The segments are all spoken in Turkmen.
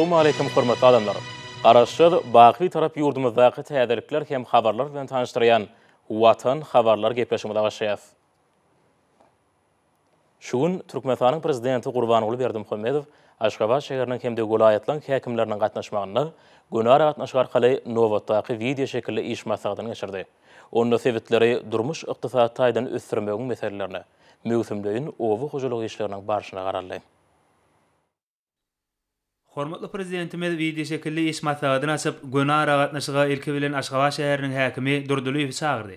Assalamu alaykum hormatly adamlar. Garaşyr baqy taraf yurdumuz vaqti tädirikler hem habarlar bilen tanıştıran watan habarlar gepleşmä dawaşyaf. Şuun Türkmenistanyň prezidenti Gurbanuly Berdimuhammedow Aşgabat şäherinden hem de golaýatlan häkimlärini gatnaşmagyna gönär gatnaşyk arkaly nowa taýy wideo şekilli iş maksadyny geçirdi. Onda sebitleri durmuş ykdysady taýdan ösdürmegi meselelerini, möwsümdäki owa hujulyk işleriniň Hormatly prezidentimi wiýdi şekilli iş maýtagyna çap gona rahatnaşyga ilki bilen Aşgaba şäheriniň häkimi Durdulyýew çağırdy.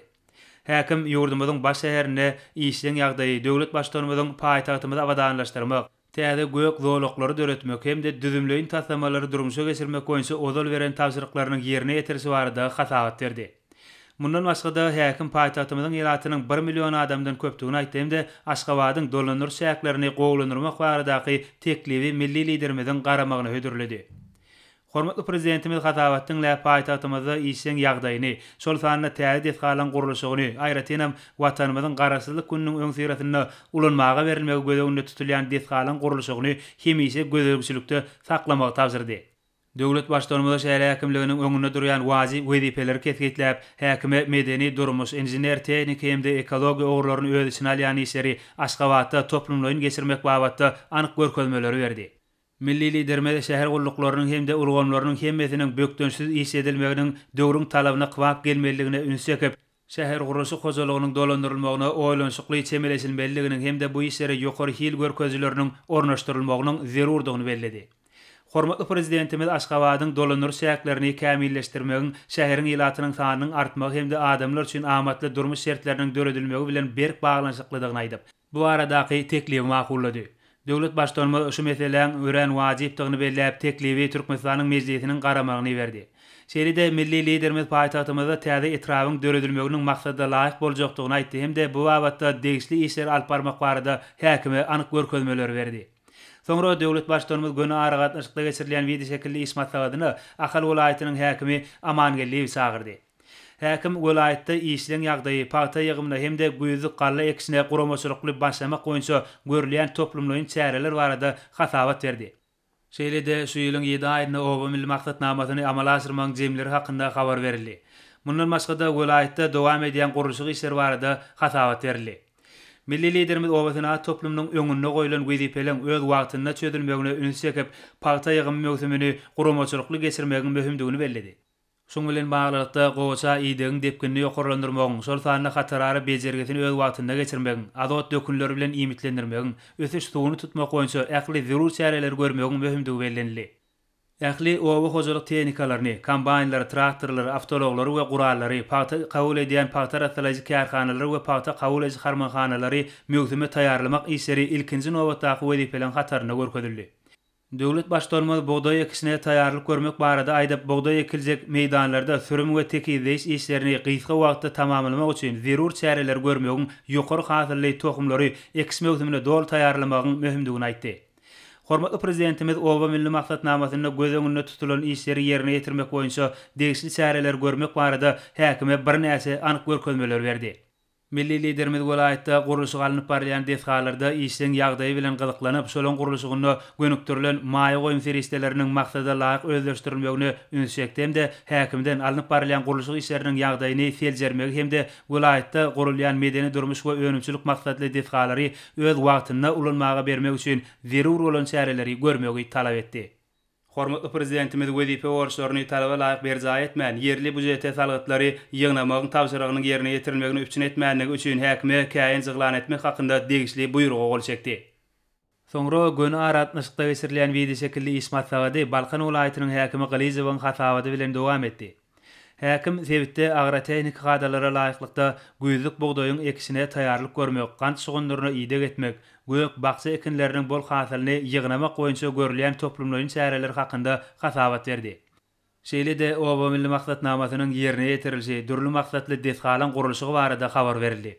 Häkim ýurdumyň baş şäherinde işiň ýagdaýy döwlet başdanmadan paýtagtymyň awadanlaşdyrmak, täze goýuk zowluklary döretmek hem de düzümleýin tasamalary durmuşa geçirmek goýunça ozal beren täzirliklaryny ýerine ýetirse wara da Mundan başga da häkim paýtagtymyzyň ýaratynyň 1 million adamdan köpdügini aýtdymda, Aşgabatyň dolanyr şäklerini gowlanyrmak baradaky teklibi milli liderimiziň garamagyna hödürledi. Hormatly prezidentimiz Gazawatyň lä paýtagtymyzda işleň ýagdaýyny, şol sanly täzeli etgalan gurulşygyny, aýratynam watanymyzyň garasyzlyk gününiň öňsiýretini ulanmaga berilmegi gözegini tutulýan etgalan gurulşygyny hemişe gözegçilikde saklamagy tapşyrdy. Döwlet başdanymy da şäher häkimliginiň öňünde durýan wazi wezipeler kesgitläp, häkime medeni durmuş, injener tehniki hem-de ekologiýa ogrularyny öňe sinalýan işleri Aşgabatda toplumlaryň geçirmek babatda anyk görkezmeler berdi. Milli lidermede de şäher gullyklarynyň hem-de urgonlarynyň hemmetiniň bökdönsiz iş edilmeginiň döwrüň talabyna gowak gelmeligine ünsekip, şäher gurulyşy gozalygynyň dolandyrylmagyna oýlanşykly çemelesilmeliginiň hem-de bu işleri ýokary hil görkezilerini ornaşdyrylmagynyň zerurdygyny Hormatly prezidentimiz Aşgabatyň dolanyr şäherlerini kämilleşdirmegi, şäheriň ýylatynyň sanynyň artmagy hem-de adamlar üçin amatly durmuş şertleriniň döredilmegi bilen berk baglanşyklydygyny aýdyp. Bu aradaky teklip maqulady. Döwlet başdanma şu meselelän ören wajipdygyny belläp teklibi Türkmenistanyň mejlisiniň garamagyny berdi. Şeride milli liderimiz paýtagtymyzda täze etrawyň döredilmeginiň maksady laýyk boljakdygyny aýtdy hem-de bu wagtda degişli işler alparmak barada häkimi anyk görkezmeler berdi. Sonra devlet başdanymyz günü ara gatnaşykda geçirilen wide şekilde iş matlagyny Ahal welaýatynyň häkimi Aman Gelliw sagyrdy. Häkim welaýatda işleň ýagdaýy, paýta ýygymyna hemde güýzlük garly eksine guramy soraklyp başlamak goýunça görülýän toplumlygyň çäreleri barada hasabat berdi. Şeýlede suýulyň ýedaýyny owa milli maksat namazyny amalaşyrmak jemleri hakynda habar berildi. Bundan başga da welaýatda dowam edýän guruşyk işleri barada hasabat berildi. Milli liderimiz obasyna toplumnyň öňünde goýulan wezipeleň öz wagtynda çözülmegine ünsi ýetip, parta ýygym möhümini gurumçylykly geçirmegiň möhümdigini bellädi. Şoň bilen maglarda goýsa ideň depkini ýokurlandyrmagyň, şol sanyny hatarary bejergetini öz wagtynda geçirmegiň, adat dökünleri bilen ýetlendirmegiň, ösüş suwuny tutmak goýunça ähli zerur çäreler möhümdigi möhümdigini Ähli owa hozalyk tehnikalaryny, kombaynlary, traktorlary, avtologlary we gurallary, paýta kabul edýän paýta rasalaýy kärhanalary we paýta kabul edýän harmanhanalary möhüme taýýarlamak işleri ilkinji nowatdaky wezipelen hatarna görkezildi. Döwlet başdarmaz bogdaý ekisine taýýarlyk görmek barada aýdyp bogdaý ekiljek meýdanlarda sürüm we tekizdeş işlerini gysga wagtda tamamlamak üçin zerur çäreler görmegin ýokary hasyllyk tohumlary ekis möhümine dol taýýarlamagyň möhümdigini aýtdy. Hormatly prezidentimiz Owa milli maqsad namasyny göz öňünde tutulan işleri ýerine ýetirmek boýunça degişli çäreler görmek barada häkime bir näse anyk görkezmeler berdi. Milli liderimiz golaýtda gurulýan galyp barýan dehalarda işiň ýagdaýy bilen gyzyklanyp, şolun gurulýşyny gönükdirilen maýa goýun feristeleriniň maksady laýyk özdeşdirilmegini ünsekdemde häkimden alnyp barýan gurulýş işleriniň ýagdaýyny feljermek hemde golaýtda gurulýan medeni durmuş we öňüçlük maksatly dehalary öz wagtyna ulanmagy bermek üçin zerur bolan çäreleri görmegi talap etdi. Hormatly prezidentimiz wezipe wursorny talaba laýyk berzaýat etmän, yerli bujet salgatlary ýygnamagyň tapşyrygyny ýerine ýetirilmegini üçin etmänligi üçin häkime käyin zyglan etmek hakynda degişli buýruk goýulýardy. Soňra gün aratmyşda wesirlen wede şekilli ismat sagady Balkan welaýatynyň häkimi Galizewiň hatawady bilen dowam etdi. Häkim Sewitde agra tehnik gadalara laýyklykda güýzlik bugdaýyň ekisine taýýarlyk görmek, gant şugundyrny ýetdirmek, Göwek baqsa ekinlärini bol xafilni ygnama goýunça görlen toplumlaýyn saýralar haýynda xatabaat berdi. Şeýle de oba milli maksatnamasynyň ýerine ýetiriljek duruly maksatly dehqan gurulşygy barada habar berildi.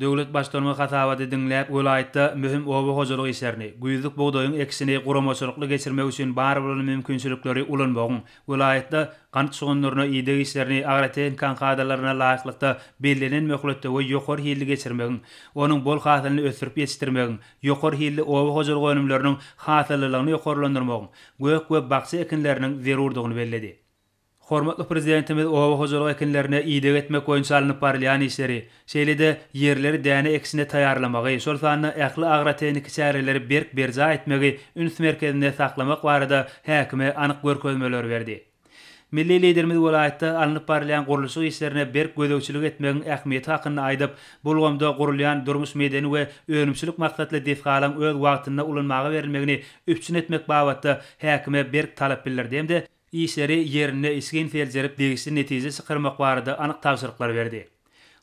Döwlet başdanma hasabaty dinläp ulaýatda möhüm owa hojuruk işlerini, guýuzlyk bogdoýyň eksini guramaçylykly geçirmek üçin bar bolan mümkinçilikleri ulan bogun. Ulaýatda gant çuňlaryna ýede işlerini agratyň kan kadrlaryna laýyklykda bellenen möhletde we ýokary hilli geçirmegin, onuň bol hasylyny ösürip ýetirmegin, ýokary hilli owa hojuruk önümlerini hasylylygyny ýokarlandyrmagyn, gök we bagça ekinleriniň zerurdygyny bellädi. Hormatly prezidentimiz Owa Hojalyk ekinlerine iýdeg etmek üçin salynyp barylan işleri, şeýlede yerleri däne eksine taýarlamagy, şolsaňda ähli agra çäreleri berk berza etmegi üns merkezinde saklamak barada häkime anyk görkezmeler berdi. Milli liderimiz welaýatda alynyp barylan gurulyşy işlerine berk gödäwçilik etmegiň ähmiýeti hakynda aýdyp, bolgamda gurulýan durmuş medeni we önümçilik maksatly defgalaň öz wagtynda ulanmagy berilmegini üçin etmek babatda häkime berk talap bildirdi hem işleri yerine isgin fiil degisi netizesi kırmak vardı anıq tavsırıklar verdi.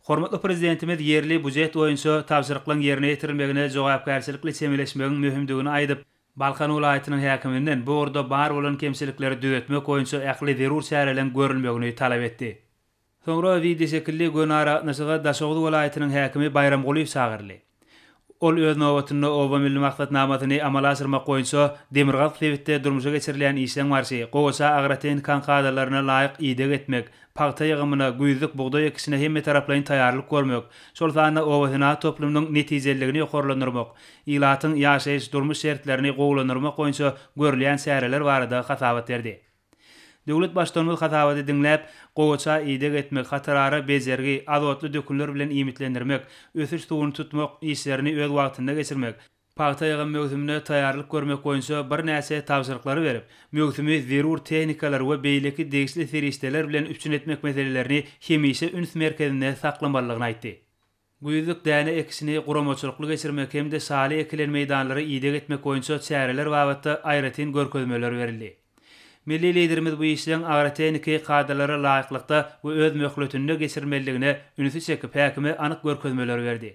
Hormatlı prezidentimiz yerli buzet oyunso tavsırıklan yerine yetirmegine zoğayıp karsilikli semileşmegin mühümdüğünü aydıp, Balkan ulayetinin hakiminden bu orda bar olan kemsilikleri dövetme koyunso akli verur sarelen görülmegini talab etdi. Hongro vidi sekilli gönara nasi gönara nasi gönara nasi Ol öz nowatyny oba milli maksat namatyny amala asyrmak goýunsa, demirgat lewitde durmuşa geçirilen işleň barşy, goýsa agratyn kan kadalaryna laýyk ýetdik etmek, parta ýygymyna güýzlik bugda ýekisine hem taraplaryň taýýarlyk görmek, şol zaman oba hyna toplumynyň netijeligini ýokarlandyrmak, ýylatyň ýaşaýyş durmuş şertlerini goýulandyrmak goýunsa görilýän sähereler barada hasabat berdi. Döwlet başlygyny hatawady dinläp, gowça ýede getmek hatarary bezergi, adatly dökünler bilen iýmitlendirmek, ösüş suwuny tutmak, işlerini öz wagtynda geçirmek, parta ýygym möhümnä taýýarlyk görmek goýunça bir näse täwsirlikleri berip, möhümi zerur tehnikalar we beýleki degişli feristeler bilen üçin etmek meselelerini hemişe üns merkezinde saklamalygyny aýtdy. Bu ýyzyk däne ekisini guramaçylykly geçirmek hem-de saýly ekilen meýdanlary ýede getmek goýunça çäreler wagtynda aýratyn görkezmeler berildi. Milli liderimiz bu işleng agrateniki ki qadalara layiqlıqda öz möhletünde geçirmeligine ünüsi çekip hakimi anyk görkezmeler verdi.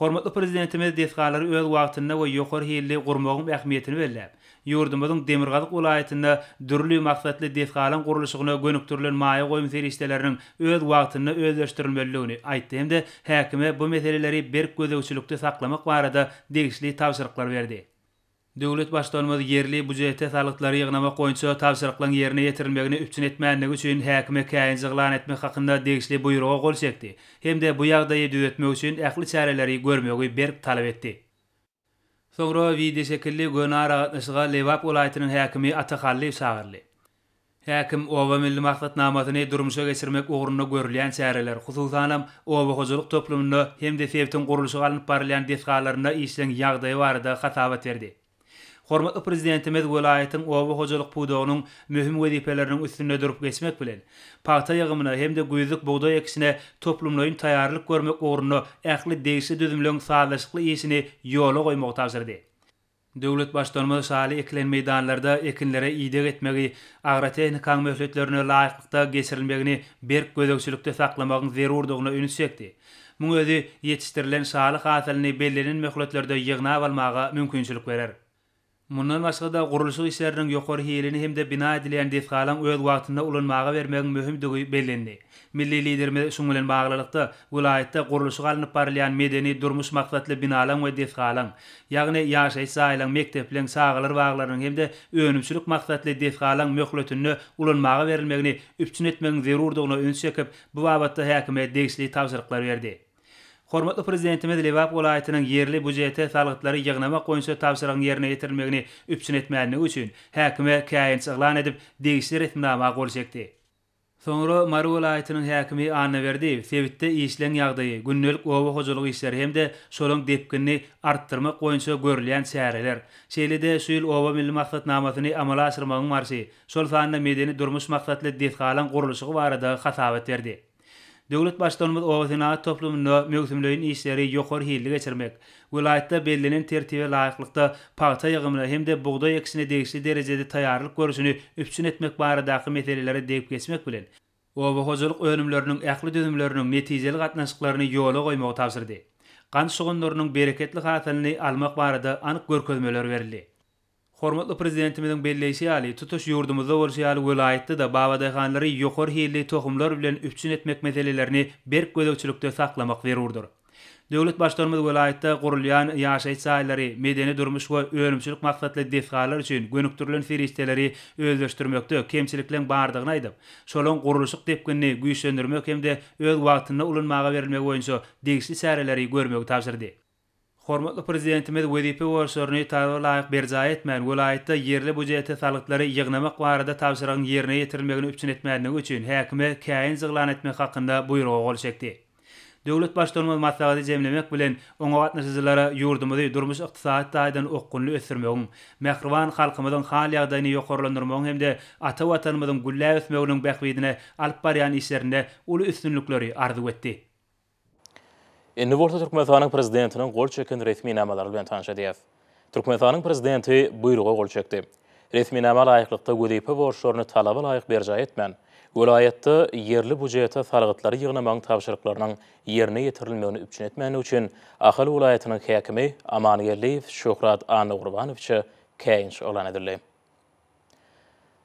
Hormatly prezidentimiz defqalary öz wagtynda we yoqor hilli gurmogun ähmiýetini berläp, ýurdumyzyň Demirgazyk welaýatynda dürli maksatly defqalaryň gurulyşygyna gönükdirilen maýa goýum ferişdeleriniň öz wagtynda özleşdirilmeligini aýtdy hem-de hakimi bu meseleleri berk gözegçilikde saklamak barada degişli tapşyryklar verdi. Döwlet başlanmaz yerli büdjet täsirlikleri ýygnama goýunça täsirliklän ýerine ýetirilmegini üçin etmäniňe üçin häkime käýin etmek hakynda degişli buýrugy gol çekdi. Hemde bu ýagdaýy döwletmek üçin ähli çäreleri görmegi berip talap etdi. Sonra wiýde şekilli gönara ýygnama lewap ulaýatynyň häkimi Ataqallyw sagyrly. Häkim owa milli maglat namatyny durmuşa geçirmek ugruny görülýän çäreler, hususan owa hojuluk toplumyny hemde fevtin gurulyşy galyp barylan desgalaryna işleň ýagdaýy barada hatawat berdi. Hormatly prezidentimiz welaýatyň owa hojalyk buýdagynyň möhüm wezipeleriniň üstünde durup geçmek bilen, parta ýygymyna hem-de güýzlük buğday ekisine toplumlaryň taýýarlyk görmek ugruny ähli degişli düzümlüň saýlaşykly ýeşini ýola goýmak tapşyrdy. Döwlet başdanma şahly eklen meydanlarda ekinlere iýde etmegi, agrotehnika möhletlerini laýyklykda geçirilmegini berk gözegçilikde saklamagyň zerurdygyny ünsekdi. Muňa özü ýetişdirilen şahly hasylyny bellenin möhletlerde ýygnaw almagy mümkinçilik berer. Mundan başga da guruluş işlerinin ýokary hiýerini hem de bina edilen defgalan öz wagtynda ulanmagy bermegi möhüm degi bellendi. Milli liderme şuňlan baglanykda vilayatda guruluş galyny parlayan medeni durmuş maksatly binalan we defgalan, ýagny ýaşaýyş saylan mekteplen saglar baglanyň hem de önümçülük maksatly defgalan möhletini ulanmagy berilmegini üpçün etmegi zerurdygyny bu wagtda häkime degişli tapşyryklar berdi. Hormatly prezidentimiz Lebap vilayatynyň yerli bujete salgytlary ýygnama goýunça tapşyrygyny ýerine ýetirmegini üpçün etmänligi üçin häkime käýin çyglan edip degişli retnama gol çekdi. Sonra Maru vilayatynyň häkimi Anna Verdi sewitde işleň ýagdaýy, günnelik owa hojalyk işleri hem-de şolun depkinni artdyrma goýunça görülýän çäreler. Şeýlede süýil owa milli maksat namatyny amala aşyrmagyň marşy, şol sanda medeni durmuş maksatly defgalan gurulyşygy barada hasabat berdi. Döwlet başdanymyz owazyna toplumyny mögsümlüğin işleri ýokary hilde geçirmek, vilayatda bellenen tertibe laýyklykda paýta ýygymyna hemde bugda ýekisine degişli derejede taýýarlyk görüşüni üpsün etmek baradaky meselelere degip geçmek bilen owa hozurluk önümlörünün äkli dönümlörünün netijeli gatnaşyklaryny ýola goýmagy tapşyrdy. Gan sugunlarynyň bereketli hatalyny almak barada anyk görkezmeler berildi. Hormatly prezidentimiziň belleşi ýaly tutuş ýurdumyzda bolşy ýaly welaýetde de babada hanlary ýokary hyýly tohumlar bilen üçin etmek meselelerini berk gözegçilikde saklamak berýärdir. Döwlet başdarmyz welaýetde gurulýan ýaşaýyç saýlary medeni durmuş we öwrümçilik maksatly defgalar üçin gönükdürilen feristeleri özdeşdirmekde kemçilikleň bardygyny aýdyp, şolon gurulyşyk depkinni güýçlendirmek hem-de öz wagtynda ulanmaga berilmegi boýunça degişli çäreleri görmegi Hormatly prezidentimiz WDP warşaryny taýýar laýyk berjaý etmän, welaýatda yerli büdjet salgytlary ýygnamak barada tapşyrygyň ýerine ýetirilmegini üçin etmädigi üçin häkimi käýin zyglan etmek hakynda buyrugy gol Döwlet başdanymy maslahaty jemlemek bilen oňa gatnaşyjylara ýurdumyzy durmuş ykdysat taýdan okunly ösürmegiň, mehrwan halkymyzyň hal ýagdaýyny ýokarlandyrmagyň hemde ata watanymyzyň gullaý ösmeginiň bäkwidine alyp barýan işlerinde uly üstünlükleri arzuw etdi. Endi Orta Türkmenistanyň prezidentiniň gol çekýän resmi namalary bilen tanışa Türkmenistanyň prezidenti bu ýerde gol çekdi. Resmi nama laýyklykda gödeýip borçlaryny talaba laýyk berjä etmän, welaýatda yerli bujeýata salgytlary ýygnamagyň tapşyryklarynyň ýerine ýetirilmegini üçin etmän üçin Ahal welaýatynyň häkimi Amanyýerliýew Şöhrat Anugurbanowçy käýinç olan edildi.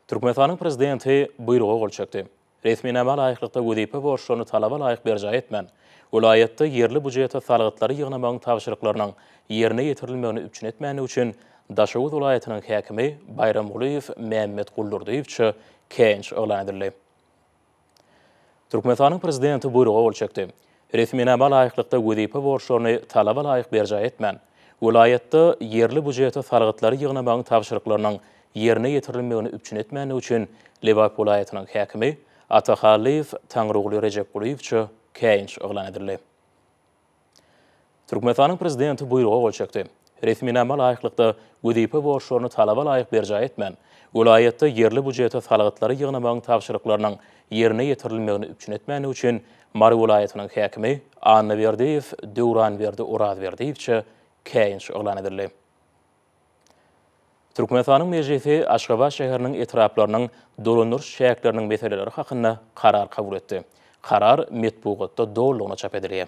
Türkmenistanyň prezidenti bu ýerde gol çekdi. resmi nämä laýyklykda gödipe borşuny talaba laýyk berje etmän. Ulaýatda yerli büdjete salgytlary ýygnamagyň tapşyryklarynyň ýerine ýetirilmegini üçin etmäni üçin Daşawut ulaýatynyň häkimi Bayram Uliýew Mehmet Gullur diýipçi kenç ölädirli. Türkmenistanyň prezidenti buyrugy bolçakdy. Resmi nämä laýyklykda gödipe borşuny talaba laýyk berje etmän. Ulaýatda yerli büdjete salgytlary ýygnamagyň tapşyryklarynyň ýerine ýetirilmegini üçin etmäni üçin Lewap ulaýatynyň häkimi Ataxaliyev Tangruglu Recep Quliyev çö keýinç oglan edildi. prezidenti bu ýol bolsa çäkdi. Resmiýetme maýyklykda güdipe boşlugyny talaba laýyk berjäi etmän. Golaýetde ýerli bujet talagatlary ýygnamagyň tapşyryklarynyň ýerine ýetirilmegini üçin etmäni üçin Mary golaýetynyň häkimi Anna Berdiýew döwran berdi, urad berdi, oglan Türkmen awdanyň Aşgabat şäheriniň etraplarynyň dolunur şäherkläniň meýilnamalary hakynda karar kabul etdi. Karar metbuga doly çap edilýär.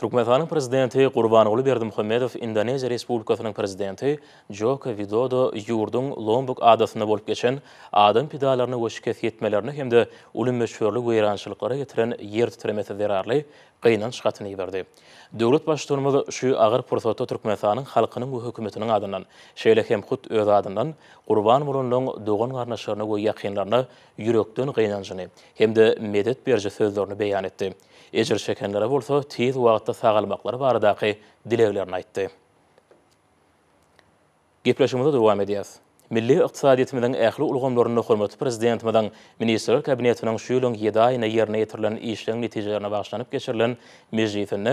Türkmenistan prezidenti Qurbanoğlu Berdimuhammedow Indoneziya Respublikasining prezidenti Joko Widodo yurdun Lombok adasyna bolup geçen adam pidalaryny goşkes yetmelerini hemde ulum meşhurlyk we ýaranşylyklara getiren yer titremesi zararly gynan çykatyny berdi. Döwlet başçylarymyz şu agyr porsoto Türkmenistanyň halkynyň we hökümetiniň adynan şeýle hem hut öz adynan gurban bolanlaryň dogan garnaşlaryna we ýakynlaryna ýürekden gynanjyny hem de medet berji sözlerini beýan etdi. Ejir şekenlere bolsa tiz wagtda sagalmaklary barada ki dileklerini aýtdy. Gepleşigimizde dowam edýäs. Milli iqtisadiyyat midang ehli ulgomlorun nukhulmurt prezident midang ministerial kabinet midang shuyulung yedai na yerna yitirlan iishlian ni tijerna baxshanip geçirlan mejifinne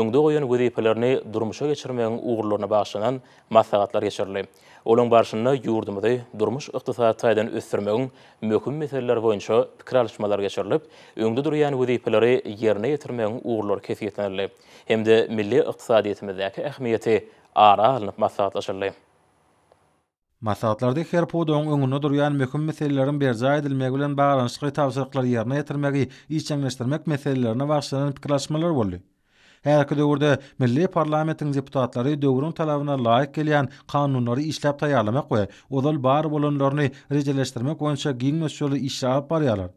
ungdo guyon wudipilirni durmusho geçirmeyang uugrlorna baxshanan mathagatlar geçirli. Olun barshanna yurdumudu durmuş iqtisad taidin uthirmeyang mökum mithirlar voyncho pikralishmalar geçirli. Ungdo duruyan wudipilirri yerna yitirmeyang uugrlor kifiyy hemde milli hemde milli iqtisadiyy Masalatlarda her podoň öňünde durýan möhüm meselelerin berza edilmegi bilen baglanyşyk täsirlikler ýerine ýetirmegi, içgeňleşdirmek meselelerine wagtlaryň pikirleşmeleri boldy. Her döwürde milli parlamentiň deputatlary döwrüň talabyna laýyk gelýän kanunlary işläp taýarlamak we ozal bar bolanlaryny rejeleşdirmek üçin giň meselelerini barýarlar.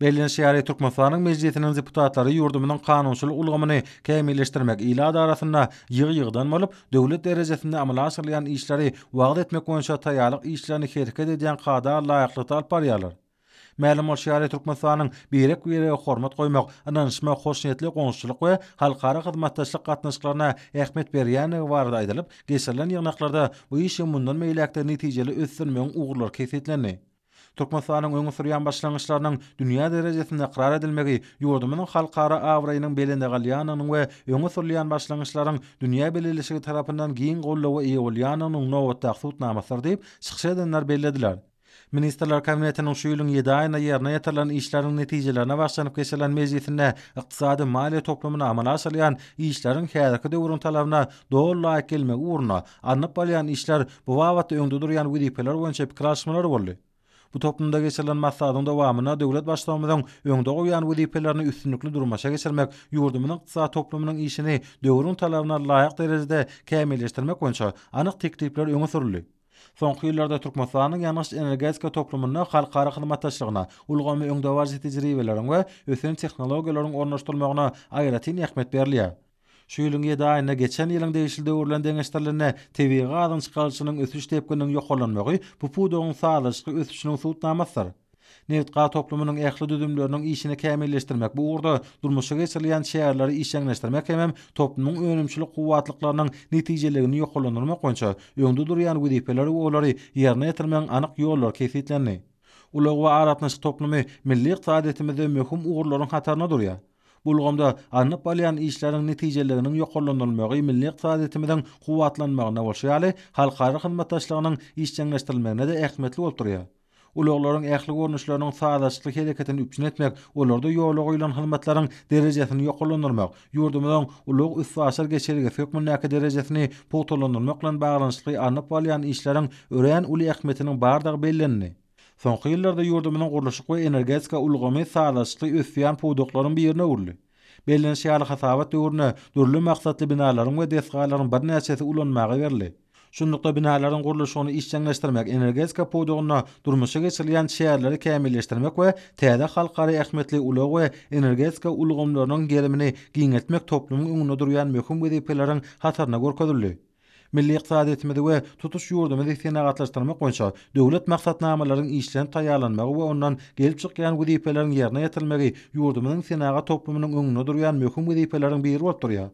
Berlin şehri Türkmenistan'ın meclisinin deputatları yurdumunun kanunsul ulgamını kemilleştirmek ila da arasında yığı yığıdan olup devlet amala asırlayan işleri vaat etmek konuşa tayarlık işlerini hereket edýän kada layaklı talap yalar. Melim ol şehri Türkmenistan'ın birek veri ve goýmak, koymak, ananışma, hoşniyetli konuşçuluk ve halkara hyzmatdaşlyk gatnaşyklaryna ähmet beriyan ve aýdylyp, edilip, ýygnaklarda bu işi meylakta neticeli ötsin meyli Türkmenistanyň öňe sürýän başlangyçlarynyň dünýä derejesinde karar edilmegi, ýurdumyň halkara awrayynyň belinde galýanynyň we öňe sürýän başlangyçlaryň dünýä belirlişigi tarapyndan giň gollawy ýa bolýanynyň nowat taýdnamasyr diýip şahsyýetler bellediler. Ministerler Kabinetinin şu ýylyň 7 aýyna ýerine ýetirilen işleriň netijelerine başlanyp geçilen mejlisinde ykdysady maliýe toplumyny amana aşyrýan işleriň häzirki döwrüň dogry laýyk gelmek uruna anyp bolýan işler bu wagtda öňde durýan wezipeler boýunça pikir alşmalar Bu toplumda geçirilen masadın devamına devlet başlamadan önde koyan vizipelerini üstünlüklü durmaşa geçirmek, yurdumun ıksa toplumunun işini devrun talavına layak derecede kemileştirmek oyunca anıq tekliplikler öngü sürülü. Son kıyıllarda Turkmasa'nın yanlış energetika toplumunna halkara kılma taşlığına, ulgami öngdavar zeticiri ve ötün teknologiyaların ornaştolmağına ayratin yekmet berliya. Şüýlüň ýa-da geçen ýylyň deýişinde öwrülen deňeşdirlerine tebii gazyň çykalyşynyň ösüş tepkininiň ýokalanmagy bu pudoň salyşy ösüşini usultnamazlar. Neft gaz toplumynyň ähli düdümlerini işini kämilleşdirmek, bu urda durmuşa geçirilen şäherleri işäňleşdirmek hem toplumyň önümçilik gowatlyklarynyň netijeligini ýokalandyrmak goýunça öňde durýan güdipleri we olary ýerine ýetirmäň anyk ýollar kesitlenýär. Ulagwa aratnaş toplumy milli iqtisadiýetimizde möhüm ugurlaryň hatarna durýar. bulgomda anıp balyan işlərin neticəliginin yoxlanılmağı milli iqtisadiyyatımızın quvatlanmağına bolşa ýaly halkara xidmat taşlarynyň işçiňleşdirilmegine de ähmiýetli bolup durýar. Ulugloryň ähli görnüşleriniň saýlaşdyk hereketini üçin etmek, ulardy ýolugy bilen hyzmatlaryň derejesini ýokulandyrmak, ýurdumyň ulug ýetgeşlik geçerige fekmenäki derejesini pogtolandyrmak bilen baglanyşly anyk bolýan işleriň örän uly ähmetiniň bardygy bellenýär. Sonky yıllarda yurdumunun gurluşuk ve energetika ulgumi sağlaşıklı üsfiyan pudukların bir yerine urlu. Belin şiyalı khasavat yurna nurlu maksatlı binaların ve desgaların bir nesesi ulanmağı verli. Şunlukta binaların gurluşuğunu işçenleştirmek, energetika pudukunna durmuşa geçirliyyan şiyalları kemilleştirmek ve tada halkari ehmetli ulogu energetika ulgumlarının gerimini gerimini gerimini gerimini gerimini gerimini gerimini gerimini milli iqtisad etmedi we tutuş yurdumy dikdigine gatlaşdyrma döwlet maksatnamalaryň işlen taýýarlanmagy we ondan gelip çykýan güdipeleriň ýerine ýetirilmegi yurdumynyň senaga toplumynyň öňüne durýan möhüm güdipeleriň biri bolup durýar.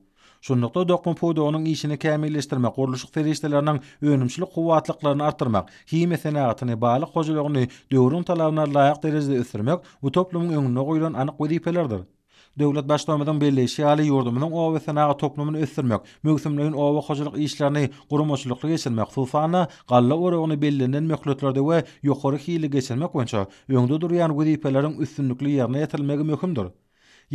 Şu nokta dokmun poda onun işini kemilleştirme, kuruluşuk teriştelerinin önümçülük kuvvetliklerini arttırmak, hime senatini, bağlı kocalogunu, doğrun talarına layak derecede ötürmek, bu toplumun önüne koyulan anıq vedipelerdir. Döwlet başlanmadan belli şeýle ýaly ýurdumyň owa senaga toplumyny ösdürmek, möhsümliň owa hojalyk işlerini gurmaçlykly geçirmek hususyna galla öwrüni bellenen möhletlerde we ýokary hili geçirmek üçin öňde durýan güdipeleriň üstünlikli ýerine ýetirmegi möhümdir.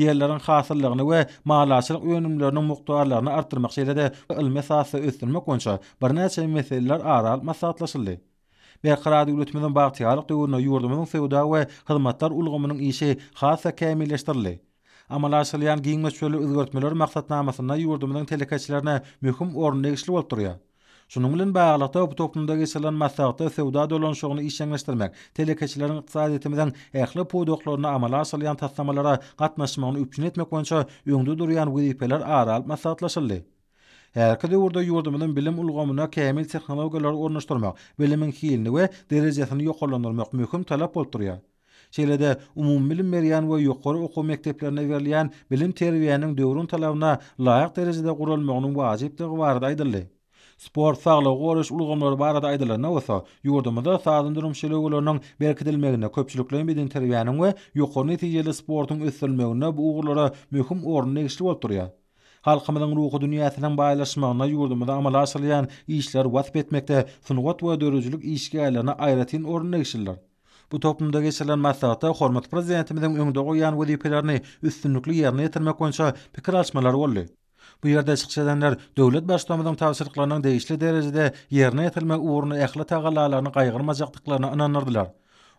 Ýerlerin hasyllygyny we maalaçylyk önümlerini mukdarlaryny artyrmak üçin de ilme sahasy ösdürmek üçin birnäçe meseleler ara alma sahatlaşyldy. Bir qara döwletmeden bagtyarlyk döwründe ýurdumyň feodal we hyzmatlar ulgamynyň işi hasa kämilleşdirildi. amalaşylýan giň meşgulýetleri özgörtmeler maksatnamasynda ýurdumyň telekäçilerine möhüm orun degişli bolup durýar. Şunun bilen baýlykda bu toplumda geçilen maslahatda sewda dolanşygyny işleňleşdirmek, telekäçileriň ykdysady etimden ähli podoklaryny amalaşylýan tatlamalara gatnaşmagyny üçin etmek bolsa, öňde durýan maslahatlaşyldy. Her kede urda yurdumunun bilim ulgamuna kemil teknologiyalar ornaşturmak, bilimin kiilini ve derecesini yokollandurmak mühküm talap olturuyor. Şeýlede umumy bilim berýän we ýokary okuw mekdeplerine berilýän bilim terbiýäniň döwrün talabyna laýyk derejede gurulmagynyň wajypdygy barada aýdyldy. Sport sagly gorys ulgamlar barada aýdylana Näwsa, ýurdumda sagly durum şeýlegolaryň belki dilmegine köpçülik bilen terbiýäniň we ýokary netijeli sportyň ösdürilmegine bu ugurlara möhüm ornu näşli bolup durýar. Halkymyň ruhy dünýäsinden baýlaşmagyna ýurdumda amal aşylýan işler wasp etmekde, synagat we döwrüjlik işgäýlerini aýratyn ornu näşiller. Bu toplumda geçirilen maslahatda hormat prezidentimizin öňde goýan wezipelerini üstünlükli ýerine ýetirmek boýunça pikir açmalar boldy. Bu ýerde çykyş edenler döwlet başlamadan tapşyrykларynyň degişli derejede ýerine ýetirme ugruny ähli tagallalaryny gaýgyrmajakdyklaryna ynanardylar.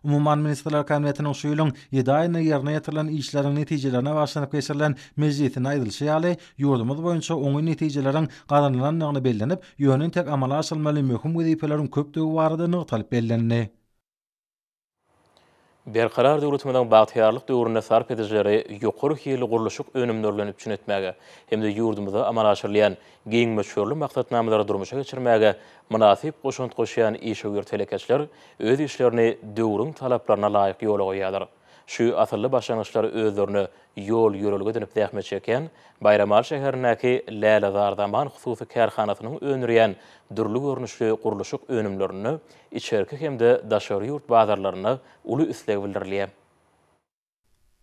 Umuman ministrlar kabinetiniň şu ýylyň ýedaýyna ýerine ýetirilen işleriň netijelerine başlanyp geçirilen mejlisiň aýdylşy ýaly ýurdumyz boýunça oňy netijeleriň gadanlanmagyny bellenip ýönüň tek amala aşylmaly möhüm wezipelerin köp döwü barada nygtalyp bellenýär. Berkarar döwletimizden bagtyarlyk döwrüne sarp edijleri ýokary hili gurluşyk önümdörlenip üçin etmäge hem-de ýurdumyzda amala aşyrylan giň meşhurly maksatnamalary durmuşa geçirmäge munasip goşunt goşýan işe öz işlerini döwrüň talaplaryna laýyk ýola goýýarlar. şu asırlı başlanışları özlerini yol yürülgü dönüp zähme çeken, Bayramal şehirindeki Lale Zardaman xüsusi kərxanasının önüriyen dürlü görünüşlü kuruluşuk önümlerini, içerki hem de daşarı yurt bazarlarını ulu üstlegi bildirliye.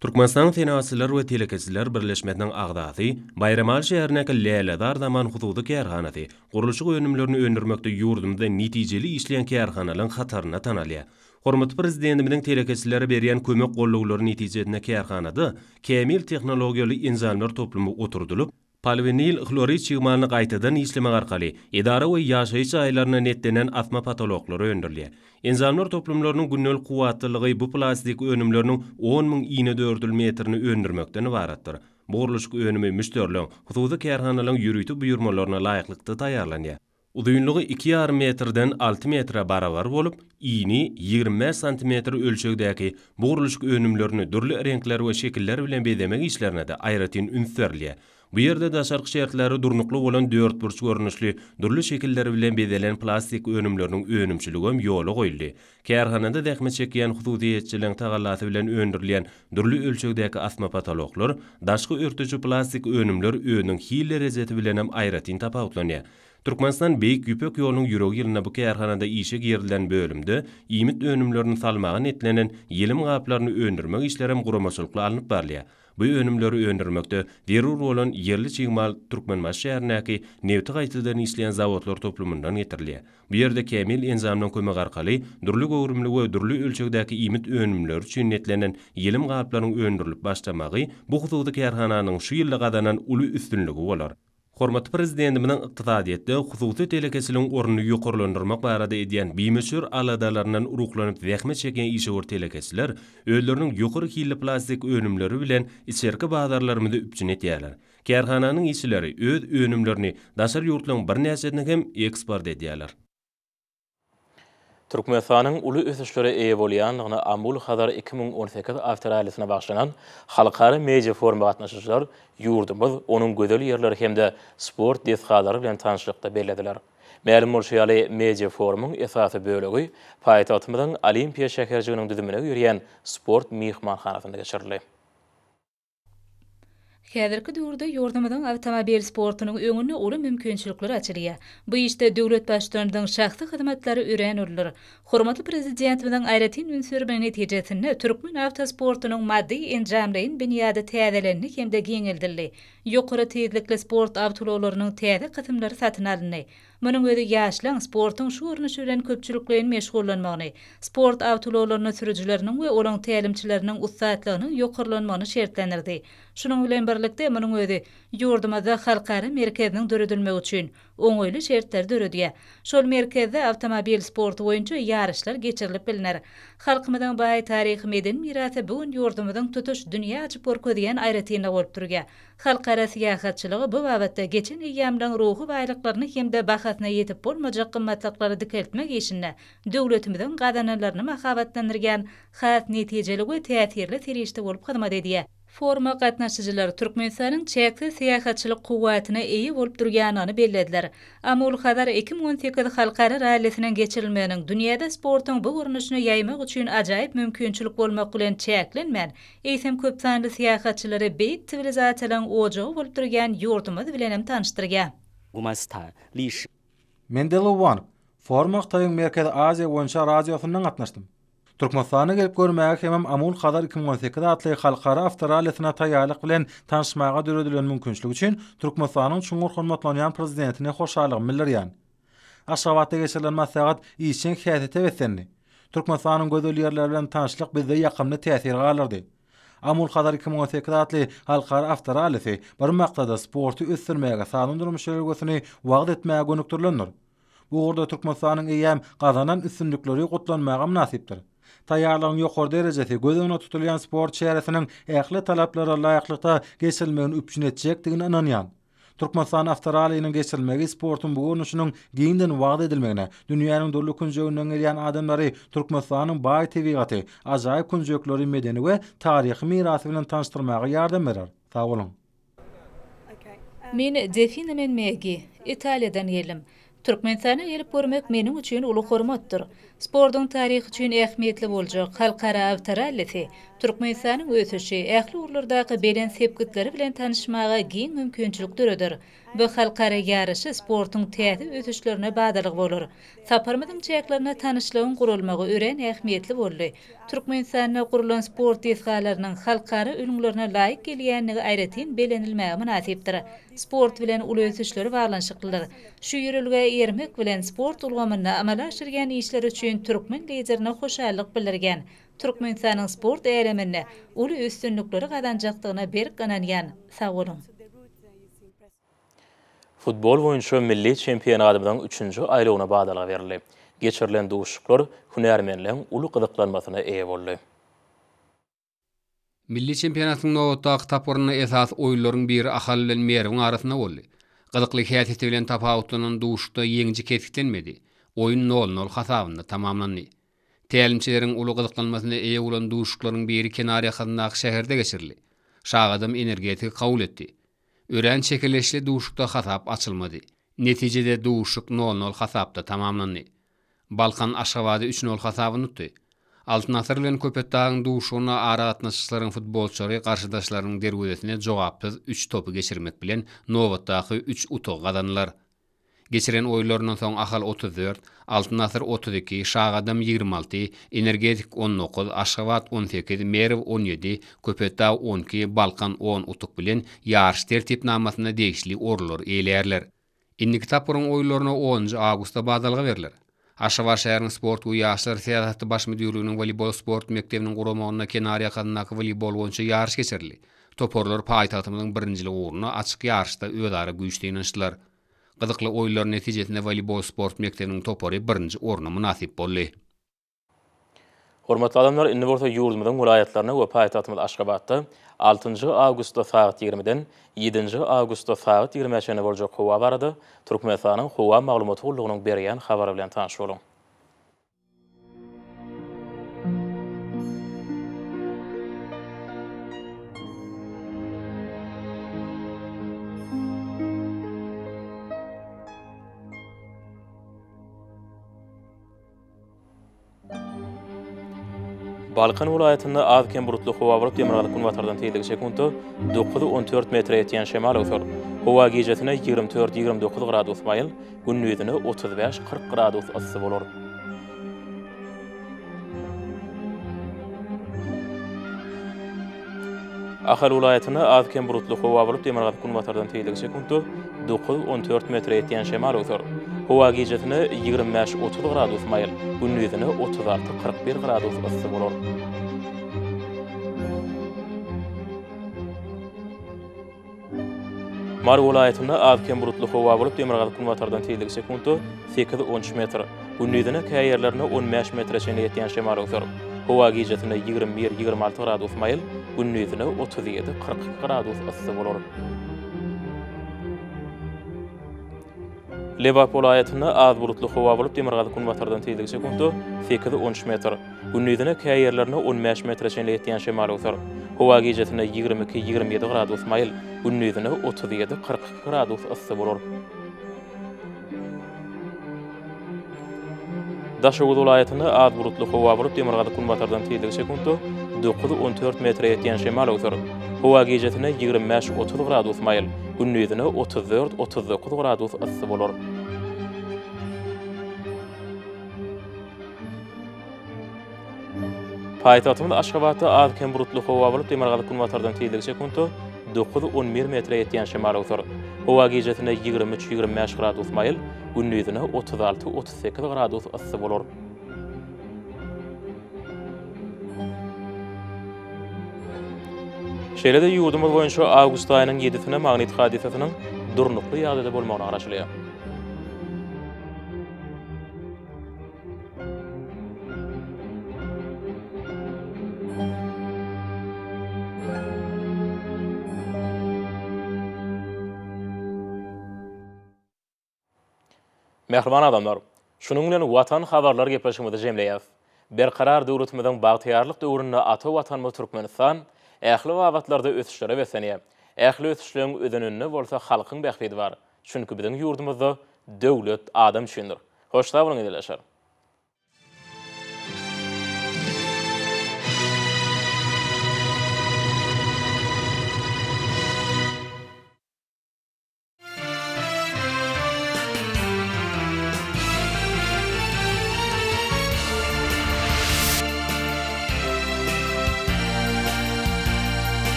Turkmenistan Senasiler ve Telekesiler Birleşmetinin Ağdası, Bayramal şehrindeki Lelezar zaman huzudu kerhanası, kuruluşu önümlerini önürmekte yurdumda neticeli işleyen kerhanalın hatarına tanalya. Hormat prezidentimiň telekesçileri berýän kömek gollugularyny netijesinde kärhanada kemil tehnologiýalı inzalmer toplumy oturdulyp, palvinil xlorid çygmalyny gaýtadan işlemek arkaly edara we ýaşaýyç aýlaryna netlenen atma patologlary öndürilýär. Inzalmer toplumlarynyň günnel quwwatlygy bu plastik önümlärini 10 min iňe dördül metrini öndürmekden ibaratdyr. Bu urulyşyk önümi müstörlüň, hutuzy kärhanalaryň ýürütüp buyurmalaryna laýyklykda taýarlanýar. Uzunlygy 2 ýarym metrden 6 metre baravar bolup, iýni 20 cm ölçegdäki bu önümlörünü önümlerini dürli renkler we şekiller bilen bezemek işlerine de aýratyn ünsörli. Bu ýerde de şarkı şertleri durnuqlu bolan 4 burç görnüşli dürli şekiller bilen bedelen plastik önümlerini önümçiligi hem ýoly goýuldy. Kärhanada dehme çekýän hududy tagallaty bilen öndürilen dürli ölçegdäki asma patologlar, daşky örtüji plastik önümler önüniň hiýle rezeti bilen hem aýratyn tapawutlanýar. Turkmenistan beyik Güpök yolunun yürek yılına bu kayarhanada işe girilen bölümde imit önümlerinin salmağı netlenen yelim gaplarını öndürmek işlerim kurumasılıkla alınıp barliya. Bu önümleri öndürmekte verur olan yerli çiğmal Turkmenmaş şehrinaki nevti gaitlilerini işleyen zavotlar toplumundan getirliya. Bu yerde kemil enzamdan kumi garkali, durlu gorgorimli ve durlu ölçökdaki imit önümler için netlenen yelim gaplarini öndürlü başlamak, bu kutu kutu şu kutu kutu kutu kutu Hormat prezidentimiň iqtisadiýetde hususy telekesiniň oruny ýokurlandyrmak barada edýän bimeşür aladalarynyň uruklanyp wehme çeken işi or telekesler öýlerini ýokary hilli plastik önümleri bilen içerki bazarlarymyzda üpjün etýärler. Kärhananyň işçileri öz önümlerini daşary ýurtlaryň bir näsetini hem eksport edýärler. Türkmenistanyň uly ösüşleri eýe bolýanlygyny Amul Hazar 2018 awtoralysyna bagşlanan halkary media forumy gatnaşyşlar ýurdumyz onuň gözel ýerleri hemde sport dehqanlary bilen tanışlykda bellediler. Mälim bolşy media forumyň esasy bölegi paýtagtymyň Olimpiýa şäherjiginiň düzümine ýürýän sport mehmanxanasynda geçirildi. Häzirki döwürde ýordamadan awtomobil sportunyň öňüne ulu mümkinçilikler açylýar. Bu işde döwlet başçylarynyň şahsy hyzmatlary ören urulur. Hormatly prezidentimiň aýratyn ünsür bilen netijesinde türkmen awtosportunyň maddi enjamlaryň binýada täzelenýändigi hemde giňildildi. Yoqara tezlikli sport avtolarynyň täze gatnaşyklary satyn alyny. Munyň özü ýaşlyň sportyň şu ýörnüşi bilen köpçülik bilen Sport sport avtolarynyň ve we olaň täýlimçileriniň ussatlygyny ýokurlanmagyny şertlendirdi. ulan bilen birlikde munyň özü ýurdumyzda halkary merkeziň döredilme üçin oňoýly şertler döredi. Şol merkezde awtomobil sport, oyuncu, ýarışlar geçirilip bilinir. Halkymyzyň baý taryhy meden mirasy bu ýurdumyzyň tutuş dünýä açyp görýän aýratyny bolup durýar. Halkara syýahatçylygy bu wagtda geçen ýamdan ruhy we hemde hem-de bahasna ýetip bolmajak gymmatlyklary diketmek ýeşinde. Döwletimizden xas näme haýwatdanyrgan, halat netijeligi täsirli teresdiw bolup Forma qatnaşıcılar Türkmenistanın çəkli siyasətçilik quvvətinə eyi olub durğanını bellədilər. Ama ul xadar 2018-ci xalqara rəhlisinin keçirilməyinin dünyada sportun bu görünüşünü yaymaq üçün acayib mümkünçülük olmaq qulən çəklin men, eysim köp sanlı beyt bit sivilizasiyanın ocu olub durğan yurdumuz bilənəm tanışdırğa. Gumasta, Lish, Mendelovan, Forma Xitayın Mərkəzi Aziya və Şərq Aziyasından Turkmasanı gelip görmeye kemem Amul Khadar 2018 adlı halkara aftaral etna tayalık bilen tanışmağa dörödülen mümkünçlük için Turkmasanın çungur hormatlanıyan prezidentine hoşalık millir yan. Aşavatı geçirlen masyagat iyisin kiyat ete vesenni. Turkmasanın gözölü yerlerlerlerlerle tanışlık bizde yakımlı teyatir galerdi. Amul Khadar 2018 adlı halkara aftaral eti barmakta da sporti üstürmeyi gosini vaqda vaqda vaqda Bu vaqda vaqda vaqda vaqda vaqda vaqda vaqda taýýarlygyny ýokary derejede gözüňe tutulyan sport çäresiniň ähli talaplara laýyklykda geçilmegini üçin etjekdigini ananýan. Turkmenistan Avstraliýanyň geçirilmegi sportun bu görnüşiniň vaad wagt edilmegine, dünýäniň dörlük künjegünden gelýän adamlary Turkmenistanyň baý tebigaty, ajaýyp künjeklery medeni we taryhy mirasy bilen tanıştyrmagy ýardam berer. Um, men Defina men Megi, Italiýadan gelim. Turkmenistana gelip görmek meniň üçin uly hormatdyr. Sportun tarix üçün ehmetli bolchok, halkara avtara allisi. Turkmenisani u esoshi, ehli urlordaki belen sepgitlari bilen tanishmaga gin munkunchiluk durudur. Bu halkara yarishi, sportun teati esoshlarina badalig bolur. Taparmadim chayaklarina tanishlaun kurulmago uren ehmetli bolloy. Turkmenisani na kurulon sporti esgalarinin halkara ulumlarina layik geliyanini ayratin belenilmaya munasiptir. Sport bilen ula esoshlari varlan shiklidir. Shuyurilga ermek bilen sport ulgaminna amalashirgan ishlari chun ýetirilen türkmen gejerine hoşallyk bildirgen. Türkmenistanyň sport ýerimini uly üstünlükleri gadanjakdygyna bir gynanýan. Sag bolun. Futbol boýunça milli çempionatynyň 3-nji aýlygyna baglanyp berildi. Geçirilen duşuklar hünärmenlerin uly gyzyklanmasyna ýa boldy. Milli çempionatyň nowatdaky taporuna esas oýunlaryň biri ahal bilen merwiň arasynda boldy. Gyzykly häsiýeti bilen tapawutynyň duşukda ýeňiji kesiklenmedi. oyun nol nol hasabında tamamlandı. Tälimçilerin ulu gyzyklanmasyna eýe bolan duşuklaryň biri kenari ýaňyndaky şäherde geçirildi. Şagadym energetik kabul etdi. Ören çekilişli duşukda hasap açılmady. Netijede duşuk nol nol hasapda tamamlandı. Balkan Aşgabady 3 nol hasabyny tutdy. Altyn asyr bilen köpetdäň ara atnaşyklaryň futbolçylary garşydaşlaryň derwidesine jogapdy. 3 topu geçirmek bilen Nowatdaky 3 utuk gazanlary Geçiren oylarının son ahal 34, altın asır 32, şağ 26, energetik 19, aşıvat 18, meriv 17, köpötta 12, balkan 10 utuk bilen yarış tertip namasına değişli orlar eylerler. İndi kitap oran oylarına 10. augusta badalga verilir. Aşava şaýaryň sport we ýaşlar sehatly baş medýulynyň volibol sport mekdebiniň guramagyna kenari ýakynyndaky volibol oýunçy ýarış geçirildi. Toporlar paýtatymyň birinji ýerini açyk ýarışda öz ara güýçlenişdiler. gyzykly oýlar netijesinde voleybol sport mekdebiniň topary 1-nji ornuna munasyp boldy. Hormatly adamlar, indi bolsa ýurdumyzyň welaýatlaryna we paýtagtymyz Aşgabatda 6-njy awgustda saat 20-den 7-nji awgustda saat 20-çäne boljak howa barady. Türkmenistanyň howa maglumaty gullugynyň berýän habary bilen tanış boluň. Balkan vilayatında az kem bulutlu hava bulut demiralı kun vatardan teyliği sekundu 914 metre etiyen şemal usur. Hava gecesine 24-29 gradus mayıl, günnüydüne 35-40 gradus ısı bulur. Ahal vilayatında az kem bulutlu hava bulut demiralı kun vatardan teyliği sekundu 914 metre etiyen şemal usur. Hova gecetini 25-30 gradus mayl, gündüzini 36-41 gradus ısı bolor. Mar vilayatında avken bulutlu hova bulup demirgal kun watardan tezlik sekuntu 8-13 metr. Gündüzini kayerlerini 15 metre çene yetiyen şemar uzar. Hova gecetini 21-26 gradus mayl, gündüzini 37 40 gradus ısı bolor. Lebap olayatyna az bulutlu hava bolup demir gazy kun watardan teydigi sekundu 10 metr. Gunnydyna kaya 15 metr çenli etdiyan şemal otar. Hava gejetine 22-27 gradus mayl. Gunnydyna 37-42 gradus ıssı bolur. Daşa gud az bulutlu hava bolup demir gazy kun watardan teydigi sekundu 9-14 metr etdiyan şemal otar. Hava gejetine 25-30 gradus mayl. günnüýdüne 34-39 gradus ysy bolar. Paýtagatymyň aşgabaty az kem burutly howa bolup, demirgalyk kunwatardan teýdirse kunty 9-11 metre ýetýän şemal ýol. Howa gejetine 23-25 gradus maýyl, günnüýdüne 36-38 gradus ysy bolar. Şeýle de ýuwdumyz boýunça awgust aýynyň 7-sinde magnet hadisasynyň durnukly ýagdaýda bolmagyny garaşylýar. Mehriman adamlar, şunun bilen watan habarlar gepleşmede jemleýär. Bir karar döwletimiziň bagtiýarlyk döwründe ata watan Türkmenistan ähli wagtlarda ötüşlere beseniye. Ähli ötüşlüň özününni bolsa halkyň bäkbedi bar. Çünki biziň ýurdumyzda döwlet adam üçindir. Hoşla bolun